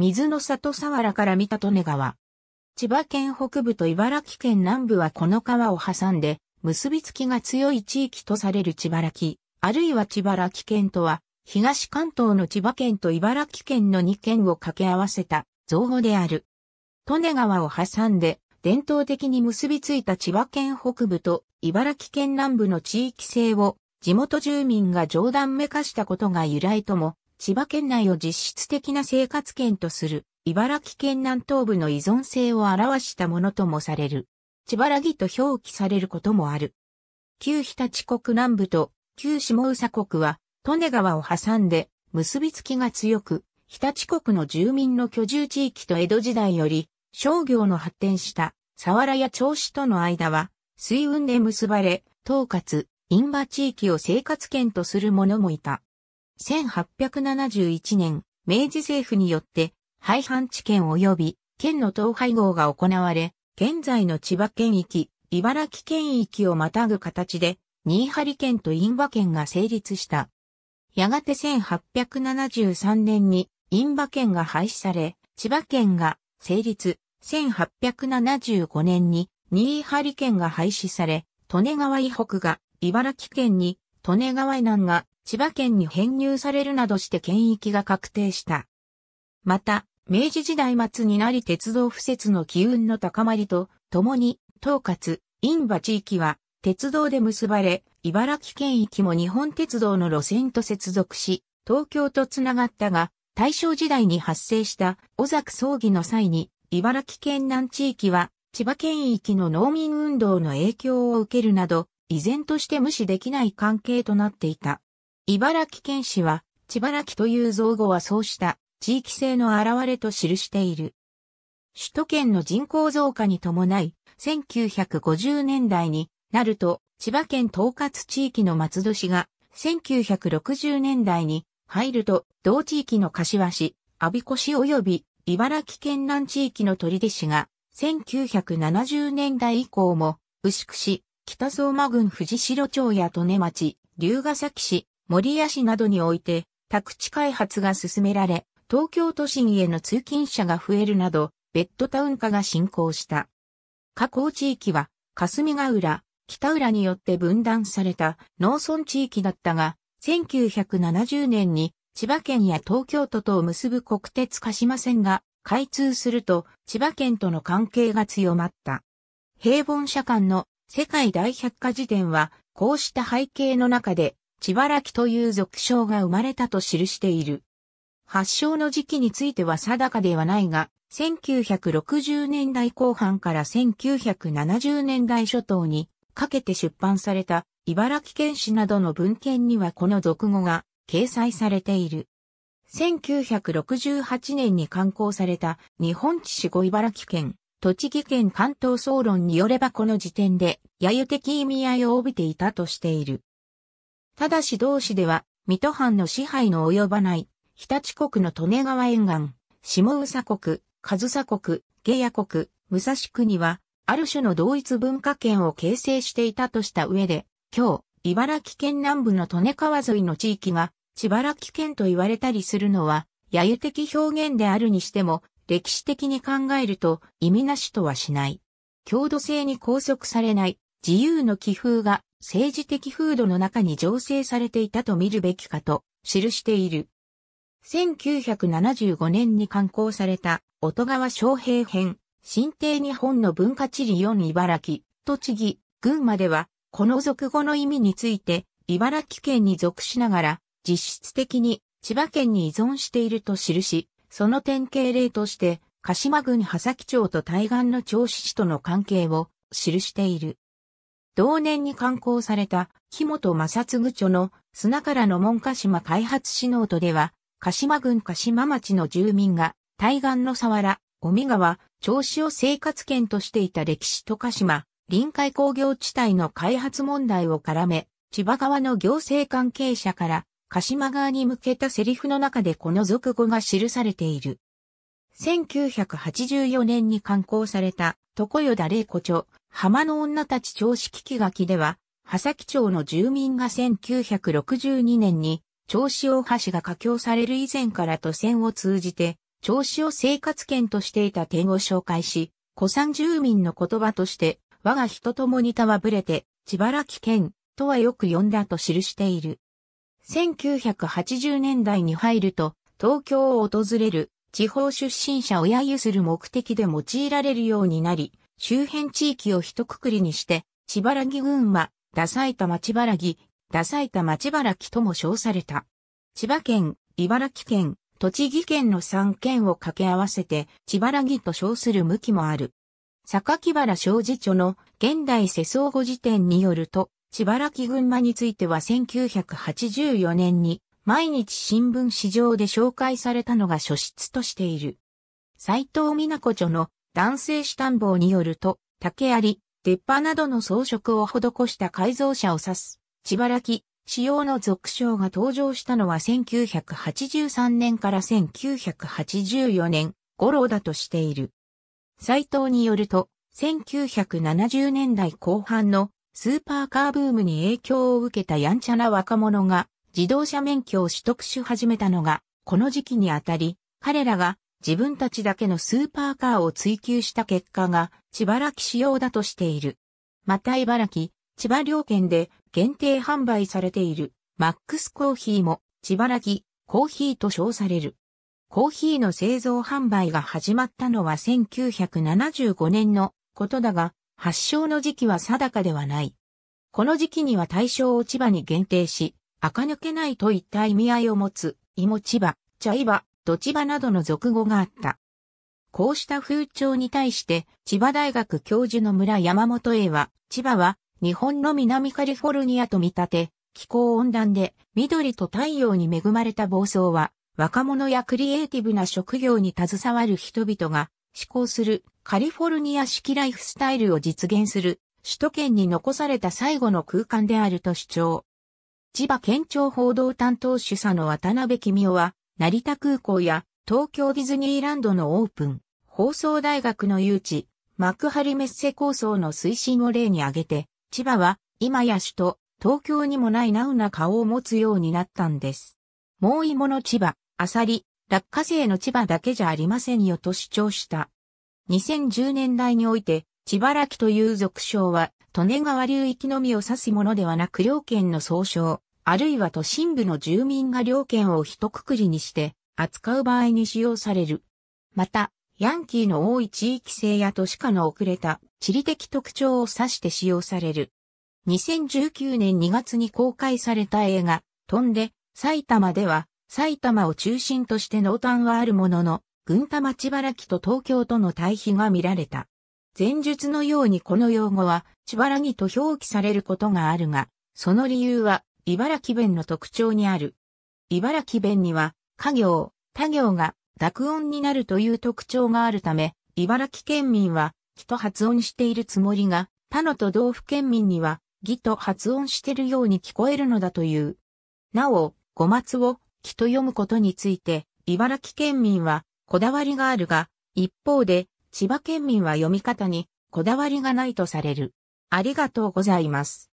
水の里沢原から見た利根川。千葉県北部と茨城県南部はこの川を挟んで、結びつきが強い地域とされる千葉城、あるいは千葉城県とは、東関東の千葉県と茨城県の2県を掛け合わせた造語である。利根川を挟んで、伝統的に結びついた千葉県北部と茨城県南部の地域性を地元住民が冗談めかしたことが由来とも千葉県内を実質的な生活圏とする、茨城県南東部の依存性を表したものともされる。千葉らぎと表記されることもある。旧日立国南部と旧下宇佐国は、利根川を挟んで結びつきが強く、日立国の住民の居住地域と江戸時代より商業の発展した佐原や銚子との間は水運で結ばれ、統括、印馬地域を生活圏とする者もいた。1871年、明治政府によって、廃藩置県及び県の統廃合が行われ、現在の千葉県域、茨城県域をまたぐ形で、新張県と印馬県が成立した。やがて1873年に印馬県が廃止され、千葉県が成立。1875年に新張県が廃止され、利根川以北が茨城県に、利根川以南が千葉県に編入されるなどして県域が確定した。また、明治時代末になり鉄道敷設の機運の高まりと、共に、統括、印馬地域は、鉄道で結ばれ、茨城県域も日本鉄道の路線と接続し、東京とつながったが、大正時代に発生した小崎葬儀の際に、茨城県南地域は、千葉県域の農民運動の影響を受けるなど、依然として無視できない関係となっていた。茨城県市は、千葉木という造語はそうした地域性の表れと記している。首都圏の人口増加に伴い、1950年代になると、千葉県統括地域の松戸市が、1960年代に入ると、同地域の柏市、阿鼻子市及び茨城県南地域の鳥出市が、1970年代以降も、牛久市、北相馬郡藤代町や利根町、龍ヶ崎市、森谷市などにおいて、宅地開発が進められ、東京都心への通勤者が増えるなど、ベッドタウン化が進行した。加工地域は、霞ヶ浦、北浦によって分断された農村地域だったが、1970年に千葉県や東京都とを結ぶ国鉄鹿島線が開通すると千葉県との関係が強まった。平凡社間の世界大百科事典はこうした背景の中で千原木という俗称が生まれたと記している。発祥の時期については定かではないが、1960年代後半から1970年代初頭にかけて出版された茨城県史などの文献にはこの俗語が掲載されている。1968年に刊行された日本地史語茨城県、栃木県関東総論によればこの時点で、揶揄的意味合いを帯びていたとしている。ただし同市では、水戸藩の支配の及ばない、日立国の利根川沿岸、下宇佐国、上佐国、下野国、武蔵国は、ある種の同一文化圏を形成していたとした上で、今日、茨城県南部の利根川沿いの地域が、千葉城県と言われたりするのは、揶揄的表現であるにしても、歴史的に考えると意味なしとはしない。郷土性に拘束されない自由の気風が政治的風土の中に醸成されていたと見るべきかと記している。1975年に刊行された、音川昌平編、新帝日本の文化地理4茨城、栃木、群馬では、この俗語の意味について、茨城県に属しながら、実質的に千葉県に依存していると記し、その典型例として、鹿島郡波崎町と対岸の銚子市との関係を記している。同年に刊行された、木本正嗣著の砂からの門鹿島開発指ノとでは、鹿島郡鹿島町の住民が、対岸の沢原、尾身川、銚子を生活圏としていた歴史と鹿島、臨海工業地帯の開発問題を絡め、千葉側の行政関係者から、鹿島側に向けたセリフの中でこの俗語が記されている。1984年に刊行された、床よだれ子著、浜の女たち調子聞き書きでは、波崎町の住民が1962年に、調子大橋が架橋される以前から都線を通じて、調子を生活圏としていた点を紹介し、古参住民の言葉として、我が人ともにたわぶれて、千原木県とはよく呼んだと記している。1980年代に入ると、東京を訪れる地方出身者を揶揄する目的で用いられるようになり、周辺地域を一括りにして、千原木群馬、ダサいた町原木、ダサいた町原木とも称された。千葉県、茨城県、栃木県の3県を掛け合わせて、千原木と称する向きもある。榊原商事著の現代世相語辞典によると、千原木群馬については1984年に毎日新聞市場で紹介されたのが書室としている。斎藤美奈子著の男性主探訪によると、竹槍、鉄歯などの装飾を施した改造車を指す、千原木、使用の俗称が登場したのは1983年から1984年頃だとしている。斎藤によると、1970年代後半のスーパーカーブームに影響を受けたやんちゃな若者が自動車免許を取得し始めたのが、この時期にあたり、彼らが自分たちだけのスーパーカーを追求した結果が、千葉らき仕様だとしている。また茨城、千葉両県で限定販売されている、マックスコーヒーも、千葉らきコーヒーと称される。コーヒーの製造販売が始まったのは1975年のことだが、発祥の時期は定かではない。この時期には対象を千葉に限定し、垢抜けないといった意味合いを持つ、芋千葉、茶岩、土千葉などの俗語があった。こうした風潮に対して、千葉大学教授の村山本英は、千葉は日本の南カリフォルニアと見立て、気候温暖で緑と太陽に恵まれた暴走は、若者やクリエイティブな職業に携わる人々が思考するカリフォルニア式ライフスタイルを実現する首都圏に残された最後の空間であると主張。千葉県庁報道担当主査の渡辺公夫は、成田空港や東京ディズニーランドのオープン、放送大学の誘致、幕張メッセ構想の推進を例に挙げて、千葉は今や首都、東京にもないナウな顔を持つようになったんです。もう芋の千葉、アサリ、落花生の千葉だけじゃありませんよと主張した。2010年代において、千葉らきという俗称は利根川流域のみを指すものではなく両県の総称、あるいは都心部の住民が両県を一括りにして扱う場合に使用される。また、ヤンキーの多い地域性や都市化の遅れた地理的特徴を指して使用される。2019年2月に公開された映画、飛んで、埼玉では、埼玉を中心として濃淡はあるものの、群多町茨城と東京との対比が見られた。前述のようにこの用語は、茨木と表記されることがあるが、その理由は、茨城弁の特徴にある。茨城弁には、家業、他業が濁音になるという特徴があるため、茨城県民は、木と発音しているつもりが、他の都道府県民には、義と発音しているように聞こえるのだという。なお、五末を木と読むことについて、茨城県民はこだわりがあるが、一方で、千葉県民は読み方にこだわりがないとされる。ありがとうございます。